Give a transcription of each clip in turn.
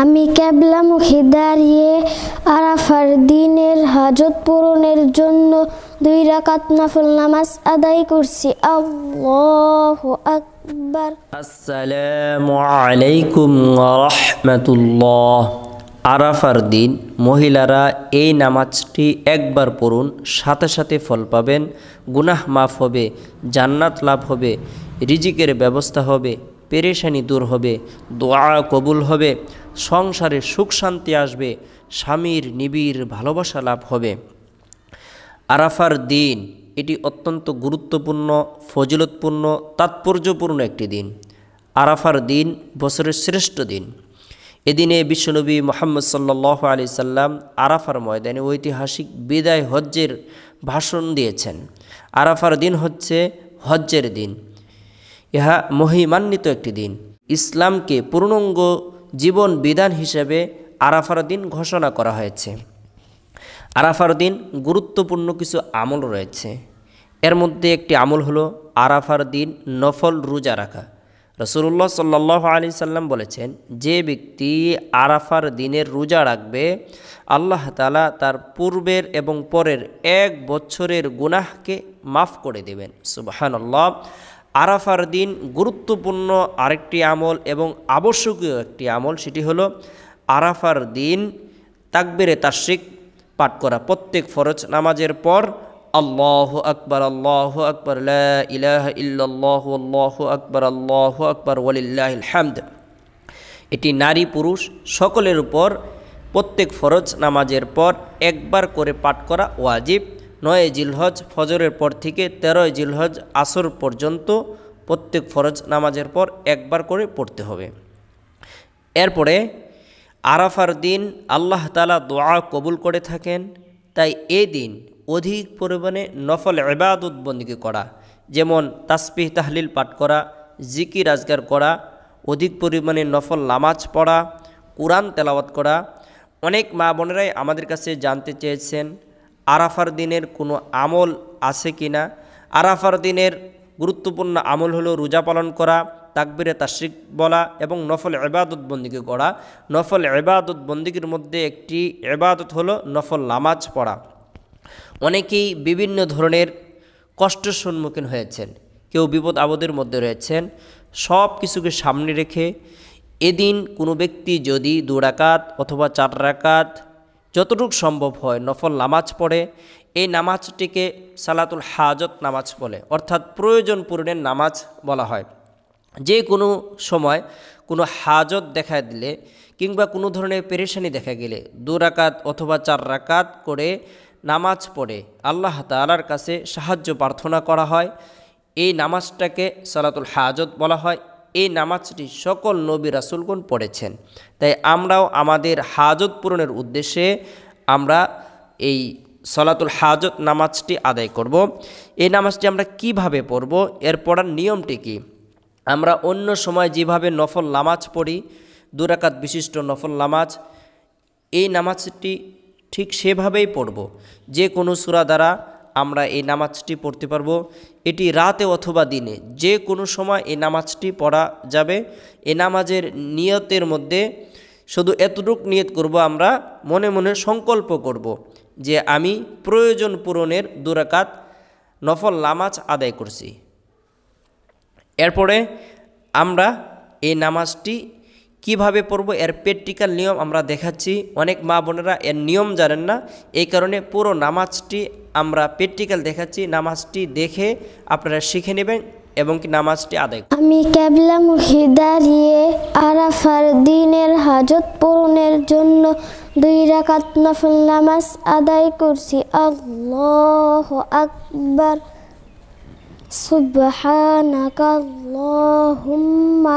আমি ক্যাবলামুখী দাঁড়িয়ে আরাফার দিনের হাজত পূরণের জন্য দুই রাকাত নফল নামাজ আদায় করছি আল্লাহ আকবার আসসালামু আলাইকুম রহমতুল্লাহ আরাফার দিন মহিলারা এই নামাজটি একবার পড়ুন সাথে সাথে ফল পাবেন গুনাহ মাফ হবে জান্নাত লাভ হবে রিজিকের ব্যবস্থা হবে পেরেশানি দূর হবে দোয়া কবুল হবে সংসারে সুখ শান্তি আসবে স্বামীর নিবিড় ভালোবাসা লাভ হবে আরাফার দিন এটি অত্যন্ত গুরুত্বপূর্ণ ফজিলতপূর্ণ তাৎপর্যপূর্ণ একটি দিন আরাফার দিন বছরের শ্রেষ্ঠ দিন এদিনে বিশ্বনবী মোহাম্মদ সাল্লাহ আলি সাল্লাম আরাফার ময়দানে ঐতিহাসিক বিদায় হজ্জের ভাষণ দিয়েছেন আরাফার দিন হচ্ছে হজ্জের দিন ইহা মহিমান্বিত একটি দিন ইসলামকে পূর্ণাঙ্গ জীবন বিধান হিসেবে আরাফার দিন ঘোষণা করা হয়েছে আরাফার দিন গুরুত্বপূর্ণ কিছু আমল রয়েছে এর মধ্যে একটি আমল হলো আরাফার দিন নফল রোজা রাখা রসুল্লাহ সাল্লাহ আলি সাল্লাম বলেছেন যে ব্যক্তি আরাফার দিনের রোজা রাখবে আল্লাহ তালা তার পূর্বের এবং পরের এক বছরের গুনাহকে মাফ করে দেবেন সুবাহান আল্লাহ আরাফার দিন গুরুত্বপূর্ণ আরেকটি আমল এবং আবশ্যকীয় একটি আমল সেটি হলো আরাফার দিন তাকবিরে তাশ্রিক পাঠ করা প্রত্যেক ফরজ নামাজের পর আল্লাহ আকবর আল্লাহ আকবর ইলাহ ইল্লাহ আল্লাহ আকবর আল্লাহ আকবর ওয়ালিল্লাহ হামদ এটি নারী পুরুষ সকলের উপর প্রত্যেক ফরজ নামাজের পর একবার করে পাঠ করা ওয়াজিব নয় জিলহজ ফজরের পর থেকে তেরোই জিলহজ আসর পর্যন্ত প্রত্যেক ফরজ নামাজের পর একবার করে পড়তে হবে এরপরে আরাফার দিন আল্লাহ তালা দোয়া কবুল করে থাকেন তাই এই দিন অধিক পরিমাণে নফল এবাদ উদ্বন্দী করা যেমন তাসপিহ তাহলিল পাঠ করা জিকি রাজগার করা অধিক পরিমাণে নফল নামাজ পড়া কোরআন তেলাওয়াত করা অনেক মা বোনেরাই আমাদের কাছে জানতে চেয়েছেন আরাফার দিনের কোনো আমল আছে কি না আরাফার দিনের গুরুত্বপূর্ণ আমল হলো রোজা পালন করা তাকবিরে তাশ্রিক বলা এবং নফল এবাদত বন্দিকে করা নফল এবাদত বন্দিকের মধ্যে একটি এবাদত হলো নফল নামাজ পড়া অনেকেই বিভিন্ন ধরনের কষ্টের সম্মুখীন হয়েছেন কেউ বিপদ আপদের মধ্যে রয়েছেন সব কিছুকে সামনে রেখে এদিন কোনো ব্যক্তি যদি দু রাকাত অথবা চার রাকাত যতটুক সম্ভব হয় নফল নামাজ পড়ে এই নামাজটিকে সালাতুল হাজত নামাজ বলে অর্থাৎ প্রয়োজন পূরণের নামাজ বলা হয় যে কোনো সময় কোনো হাজত দেখা দিলে কিংবা কোনো ধরনের পেরেশানি দেখা গেলে দু রাকাত অথবা চার রাকাত করে নামাজ পড়ে আল্লাহ তালার কাছে সাহায্য প্রার্থনা করা হয় এই নামাজটাকে সালাতুল হাজত বলা হয় এই নামাজটি সকল নবী রাসুলগণ পড়েছেন তাই আমরাও আমাদের হাজত পূরণের উদ্দেশ্যে আমরা এই সলাতুল হাজত নামাজটি আদায় করব। এই নামাজটি আমরা কিভাবে পড়ব এর পড়ার নিয়মটি কী আমরা অন্য সময় যেভাবে নফল নামাজ পড়ি দুরাকাত বিশিষ্ট নফল নামাজ এই নামাজটি ঠিক সেভাবেই পড়ব যে কোনো সুরা দ্বারা আমরা এই নামাজটি পড়তে পারবো এটি রাতে অথবা দিনে যে কোনো সময় এই নামাজটি পড়া যাবে এ নামাজের নিয়তের মধ্যে শুধু এতটুক নিয়ত করব আমরা মনে মনে সংকল্প করব যে আমি প্রয়োজন পূরণের দুরাকাত নফল নামাজ আদায় করছি এরপরে আমরা এই নামাজটি কিভাবে পড়ব এর প্র্যাকটিক্যাল নিয়ম আমরা দেখাচ্ছি অনেক মা বোনেরা এর নিয়ম জানেন না এই কারণে পুরো নামাজটি আমরা প্র্যাকটিক্যাল দেখাচ্ছি নামাজটি দেখে আপনারা শিখে নেবেন এবং কি নামাজটি আদায় আমি ক্যাবলামুখী দাঁড়িয়ে আরাফার দিনের হাজত পূরণের জন্য দুই রাকাত নফল নামাজ আদায় করছি আল্লাহ আকবার সুবহানাকাল্লাহুম্মা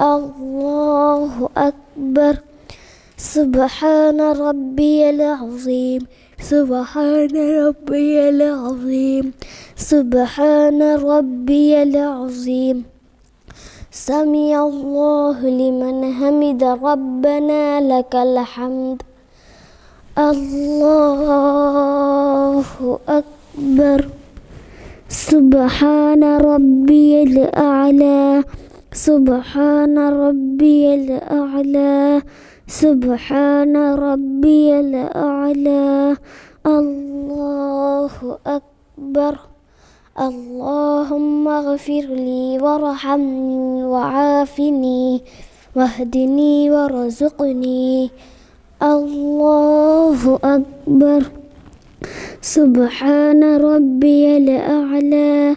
الله أكبر سبحان ربي العظيم سبحان ربي العظيم سبحان ربي العظيم سمع الله لمن حمد ربنا لك الحمد الله أكبر سبحان ربي الأعلى سبحان ربي الأعلى سبحان ربي الأعلى الله أكبر اللهم اغفر لي وارحمني وعافني واهدني وارزقني الله أكبر سبحان ربي الأعلى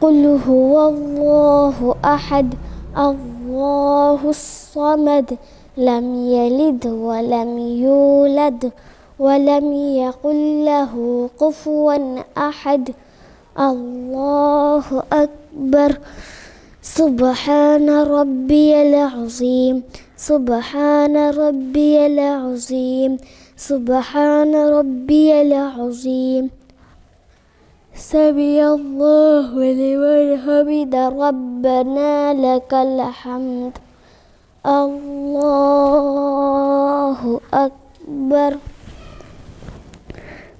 قل هو الله أحد الله الصمد لم يلد ولم يولد ولم يقل له كفوا أحد الله أكبر سبحان ربي العظيم سبحان ربي العظيم سبحان ربي العظيم سمي الله لمن حمد ربنا لك الحمد الله أكبر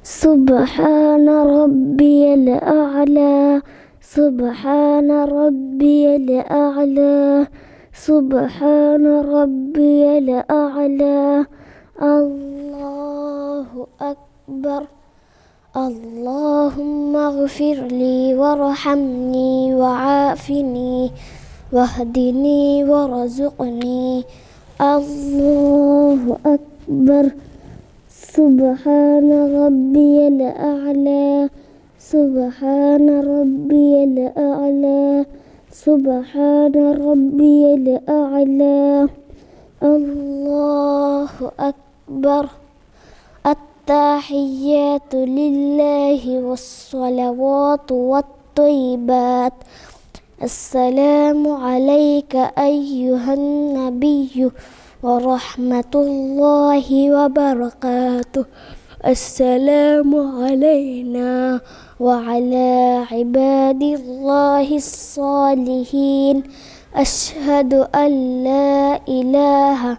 سبحان ربي الأعلى سبحان ربي الأعلى سبحان ربي الأعلى الله أكبر اللهم اغفر لي وارحمني وعافني واهدني وارزقني الله أكبر سبحان ربي الأعلى سبحان ربي الأعلى سبحان ربي الأعلى الله أكبر التحيات لله والصلوات والطيبات السلام عليك أيها النبي ورحمة الله وبركاته السلام علينا وعلى عباد الله الصالحين أشهد أن لا إله إلا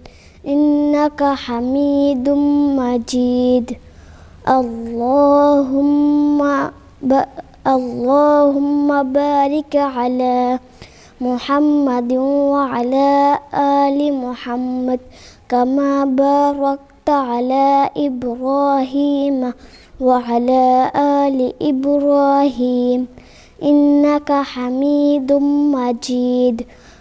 إنك حميد مجيد اللهم ب... اللهم بارك على محمد وعلى آل محمد كما باركت على إبراهيم وعلى آل إبراهيم إنك حميد مجيد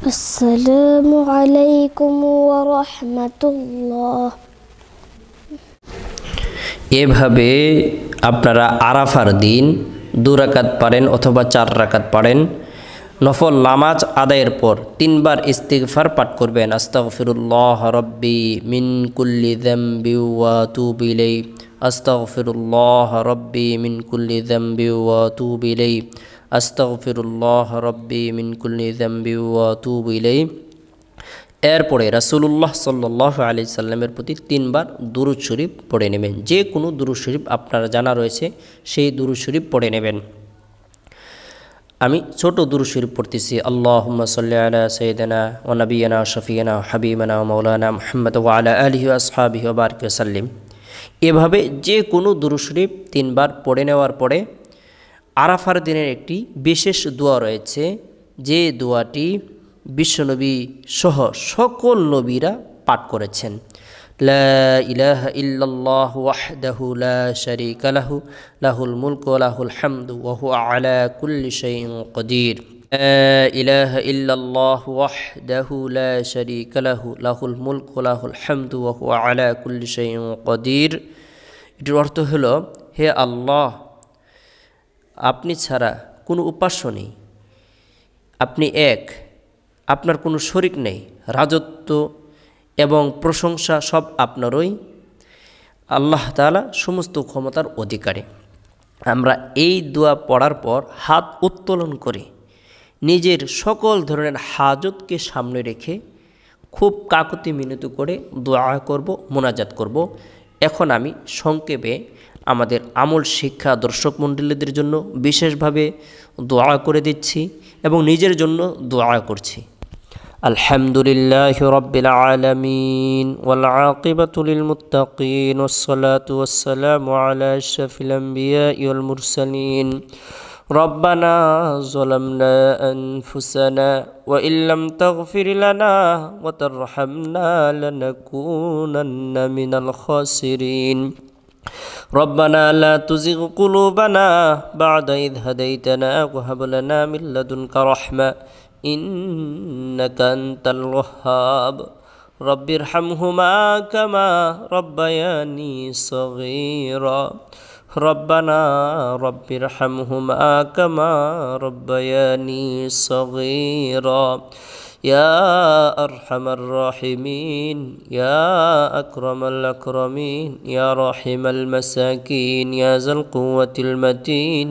السلام عليكم ورحمة الله এভাবে আপনারা আরাফার দিন দু রাকাত পারেন অথবা চার রাকাত পারেন নফল লামাজ আদায়ের পর তিনবার ইস্তিগফার পাঠ করবেন আস্তাগফিরুল্লাহ রব্বি মিন কুল্লি যামবি ওয়া তুবু ইলাই আস্তাগফিরুল্লাহ রব্বি মিন কুল্লি যামবি ওয়া তুবু আস্তাগফিরুল্লাহ রব্বি মিনকুল্লি ওয়া ওয়াতুব ইলাই এরপরে রাসুলুল্লাহ সাল্লাহ আলি সাল্লামের প্রতি তিনবার দুরু শরীফ পড়ে নেবেন যে কোনো দুরু শরীফ আপনার জানা রয়েছে সেই দুরু শরীফ পড়ে নেবেন আমি ছোট দুরু শরীফ পড়তেছি আল্লাহ সাল্লা সৈদানা ও নবীনা শফিয়ানা হাবিমানা মৌলানা মাওলানা ওয়ালা আলহি আলা আলিহি সাল্লিম এভাবে যে কোনো দুরু শরীফ তিনবার পড়ে নেওয়ার পরে আরাফার দিনের একটি বিশেষ দোয়া রয়েছে যে দোয়াটি বিশ্বনবী সহ সকল নবীরা পাঠ করেছেন ইলাহ ইল্লাল্লাহ ওয়াহদাহু লা শারীকা লাহু লাহুল মুলক ওয়া লাহুল হামদু ওয়া হুয়া আলা কদির ইলাহ ইল্লাল্লাহ ওয়াহদাহু লা শারীকা লাহু লাহুল মুলক ওয়া লাহুল হামদু আলা কুল্লি কদির এটির অর্থ হলো হে আল্লাহ আপনি ছাড়া কোনো উপাস্য নেই আপনি এক আপনার কোনো শরিক নেই রাজত্ব এবং প্রশংসা সব আপনারই আল্লাহ তালা সমস্ত ক্ষমতার অধিকারী আমরা এই দোয়া পড়ার পর হাত উত্তোলন করে নিজের সকল ধরনের হাজতকে সামনে রেখে খুব কাকতি মিনতি করে দোয়া করব মোনাজাত করব এখন আমি সংক্ষেপে আমাদের আমল শিক্ষা দর্শক মণ্ডলীদের জন্য বিশেষভাবে দোয়া করে দিচ্ছি এবং নিজের জন্য দোয়া করছি আলহামদুলিল্লাহ রব্বিল আলমিন ওয়ালাকিবাতুলিলমুত্তাকিন ওয়াসসালাতু ওয়াসসালামু আলা আশরাফিল আমবিয়া ওয়াল মুরসালিন ربنا ظلمنا أنفسنا وإن لم تغفر لنا وترحمنا لنكونن من الخاسرين ربنا لا تزغ قلوبنا بعد إذ هديتنا وهب لنا من لدنك رحمة إنك أنت الوهاب رب ارحمهما كما ربياني صغيرا ربنا رب ارحمهما كما ربياني صغيرا يا أرحم الراحمين يا أكرم الأكرمين يا رحم المساكين يا ذا القوة المتين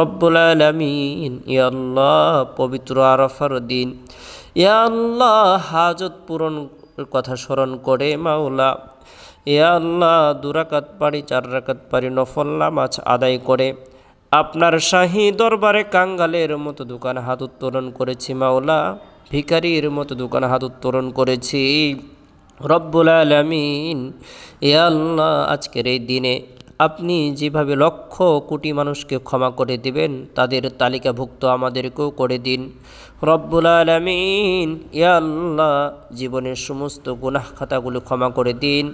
رب العالمين يا الله পবিত্র আরাফার দিন ইয়া আল্লাহ হাজত পূরণ কথা স্মরণ করে মাওলা ইয়া আল্লাহ দুরাকাত পারি চার রাকাত পারি নফল্লা মাছ আদায় করে আপনার শাহী দরবারে কাঙ্গালের মতো দোকান হাত উত্তোলন করেছি মাওলা ভিকারির মতো দোকান হাত উত্তোলন করেছি রব্বুল আলমিন এ আল্লাহ আজকের এই দিনে আপনি যেভাবে লক্ষ কোটি মানুষকে ক্ষমা করে দিবেন তাদের তালিকাভুক্ত আমাদেরকেও করে দিন রব্বুল আলমিন ইয়া আল্লাহ জীবনের সমস্ত গুনাহ খাতাগুলো ক্ষমা করে দিন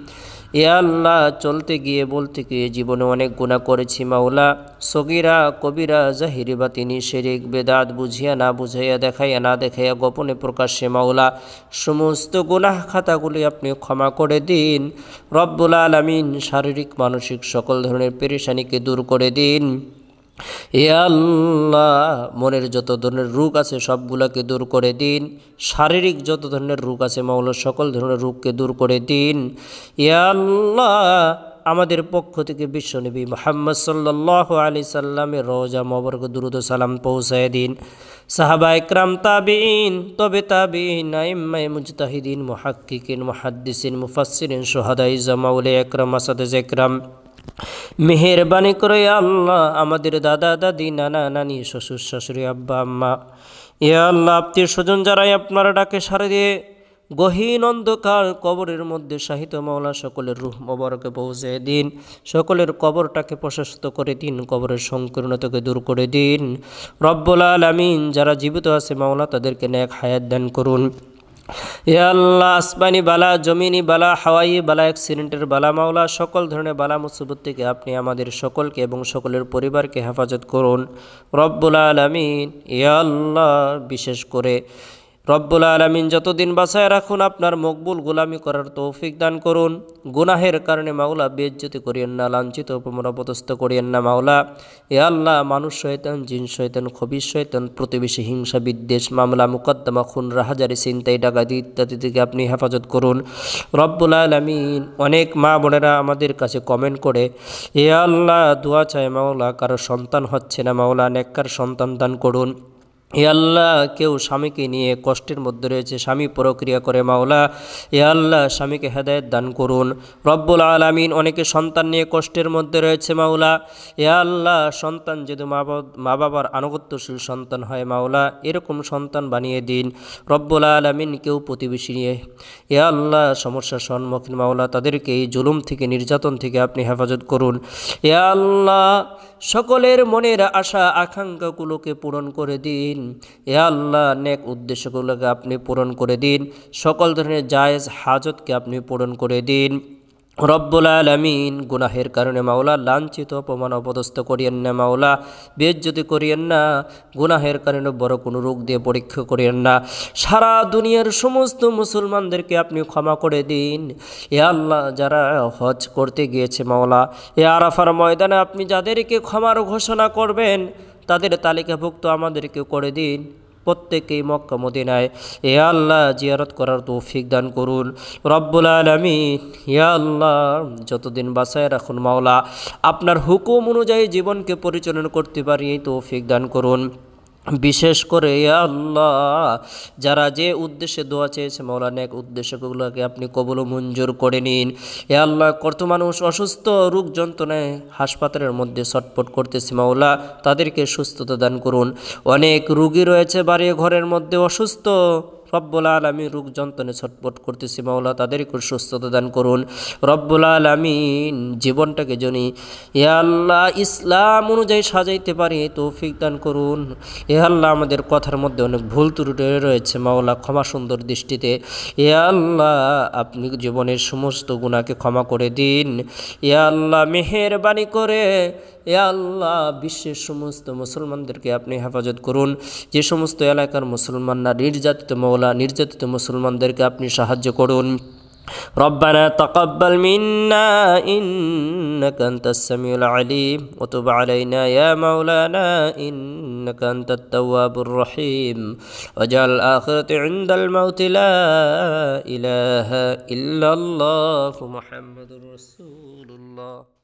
এ আল্লাহ চলতে গিয়ে বলতে গিয়ে জীবনে অনেক গুণা করেছি মাওলা সগিরা কবিরা জাহিরি বা তিনি শেরিক বেদাত বুঝিয়া না বুঝাইয়া দেখাইয়া না দেখাইয়া গোপনে প্রকাশ্যে মাওলা সমস্ত গুণাহ খাতাগুলি আপনি ক্ষমা করে দিন রব্বুল আলমিন শারীরিক মানসিক সকল ধরনের পেরেশানিকে দূর করে দিন এ আল্লাহ মনের যত ধরনের রোগ আছে সবগুলোকে দূর করে দিন শারীরিক যত ধরনের রোগ আছে মাওলা সকল ধরনের রোগকে দূর করে দিন এ আল্লাহ আমাদের পক্ষ থেকে বিশ্বনবী মোহাম্মদ সাল্লাহ আলি সাল্লামের রোজা মবরক দ্রুত সালাম পৌঁছায় দিন সাহাবা ইকরাম তাবিন তবে তাবিন আইম্মাই মুজতাহিদিন মুহাক্কিকিন মহাদ্দিসিন মুফাসিন সোহাদাই জামাউলে একরাম আসাদ একরাম মেহরবানি করে আল্লাহ আমাদের দাদা দাদি নানা নানি শ্বশুর শাশুড়ি আব্বা আম্মা এ আল্লাহ আপনি স্বজন যারাই আপনারা ডাকে সারে দিয়ে গহীন অন্ধকার কবরের মধ্যে সাহিত্য মাওলা সকলের রুহ মবারকে পৌঁছে দিন সকলের কবরটাকে প্রশস্ত করে দিন কবরের সংকীর্ণতাকে দূর করে দিন রব্বুল আমিন যারা জীবিত আছে মাওলা তাদেরকে ন্যাক হায়াত দান করুন হে আল্লাহ আসমানি বালা জমিনি বালা হাওয়াই বালা অ্যাক্সিডেন্টের বালা মাওলা সকল ধরনের বালা মুসিবত থেকে আপনি আমাদের সকলকে এবং সকলের পরিবারকে হেফাজত করুন রব্বুল আলমিন ইয়া আল্লাহ বিশেষ করে রব্বুল আলমিন যতদিন বাসায় রাখুন আপনার মকবুল গোলামি করার তৌফিক দান করুন গুনাহের কারণে মাওলা বেজ্জতি করিয়েন না লাঞ্ছিত অপমরাপদস্থ করিয়েন না মাওলা এ আল্লাহ মানুষ শৈতান জিন শৈতান খবির শৈতান প্রতিবেশী হিংসা বিদ্বেষ মামলা মুকদ্দমা খুন রাহাজারি চিন্তাই ডাকাতি ইত্যাদি থেকে আপনি হেফাজত করুন রব্বুল আলমিন অনেক মা বোনেরা আমাদের কাছে কমেন্ট করে এ আল্লাহ দোয়া চায় মাওলা কারো সন্তান হচ্ছে না মাওলা নেককার সন্তান দান করুন এ আল্লাহ কেউ স্বামীকে নিয়ে কষ্টের মধ্যে রয়েছে স্বামী প্রক্রিয়া করে মাওলা এ আল্লাহ স্বামীকে হেদায়ত দান করুন রব্বুল আলমিন অনেকে সন্তান নিয়ে কষ্টের মধ্যে রয়েছে মাওলা এ আল্লাহ সন্তান যেহেতু মা বাবার আনুগত্যশীল সন্তান হয় মাওলা এরকম সন্তান বানিয়ে দিন রব্বুল আলমিন কেউ প্রতিবেশী নিয়ে এ আল্লাহ সমস্যার সম্মুখীন মাওলা তাদেরকে এই জুলুম থেকে নির্যাতন থেকে আপনি হেফাজত করুন এ আল্লাহ সকলের মনের আশা আকাঙ্ক্ষাগুলোকে পূরণ করে দিন এ আল্লাহ নেক উদ্দেশ্যগুলোকে আপনি পূরণ করে দিন সকল ধরনের জায়েজ হাজতকে আপনি পূরণ করে দিন রব্বুল আলমিন গুনাহের কারণে মাওলা লাঞ্ছিত অপমান অপদস্থ করিয়েন না মাওলা বেজ্জতি করিয়েন না গুনাহের কারণে বড় কোনো রোগ দিয়ে পরীক্ষা করিয়েন না সারা দুনিয়ার সমস্ত মুসলমানদেরকে আপনি ক্ষমা করে দিন এ আল্লাহ যারা হজ করতে গিয়েছে মাওলা এ আরাফার ময়দানে আপনি যাদেরকে ক্ষমার ঘোষণা করবেন তাদের তালিকাভুক্ত আমাদেরকে করে দিন প্রত্যেকেই মক্কা মদিনায় এ আল্লাহ জিয়ারত করার তৌফিক দান করুন রব্বুল আলমিন ইয়া আল্লাহ যতদিন বাসায় রাখুন মাওলা আপনার হুকুম অনুযায়ী জীবনকে পরিচালনা করতে পারি এই তৌফিক দান করুন বিশেষ করে আল্লাহ যারা যে উদ্দেশ্যে দোয়া চেয়েছে মৌলানা এক উদ্দেশ্যগুলোকে আপনি কবল মঞ্জুর করে নিন এ আল্লাহ কত মানুষ অসুস্থ রোগ যন্ত্রণায় হাসপাতালের মধ্যে ছটপট করতেছে মাওলা তাদেরকে সুস্থতা দান করুন অনেক রুগী রয়েছে বাড়ি ঘরের মধ্যে অসুস্থ রব্বুল আলমী রোগ যন্ত্রণে ছটপট করতেছি মাওলা তাদেরকে সুস্থতা দান করুন রব্বুল আলমিন জীবনটাকে জনি এ আল্লাহ ইসলাম অনুযায়ী সাজাইতে পারি তৌফিক দান করুন এ আল্লাহ আমাদের কথার মধ্যে অনেক ভুল ত্রুটি রয়েছে মাওলা ক্ষমা সুন্দর দৃষ্টিতে এ আল্লাহ আপনি জীবনের সমস্ত গুণাকে ক্ষমা করে দিন এ আল্লাহ মেহেরবানি করে এ আল্লাহ বিশ্বের সমস্ত মুসলমানদেরকে আপনি হেফাজত করুন যে সমস্ত এলাকার মুসলমানরা নির্যাতিত মাওলা মাওলা নির্যাতিত মুসলমানদেরকে আপনি সাহায্য করুন ربنا تقبل منا إنك أنت السميع العليم وتب علينا يا مولانا إنك أنت التواب الرحيم وجعل الآخرة عند الموت لا إله إلا الله محمد رسول الله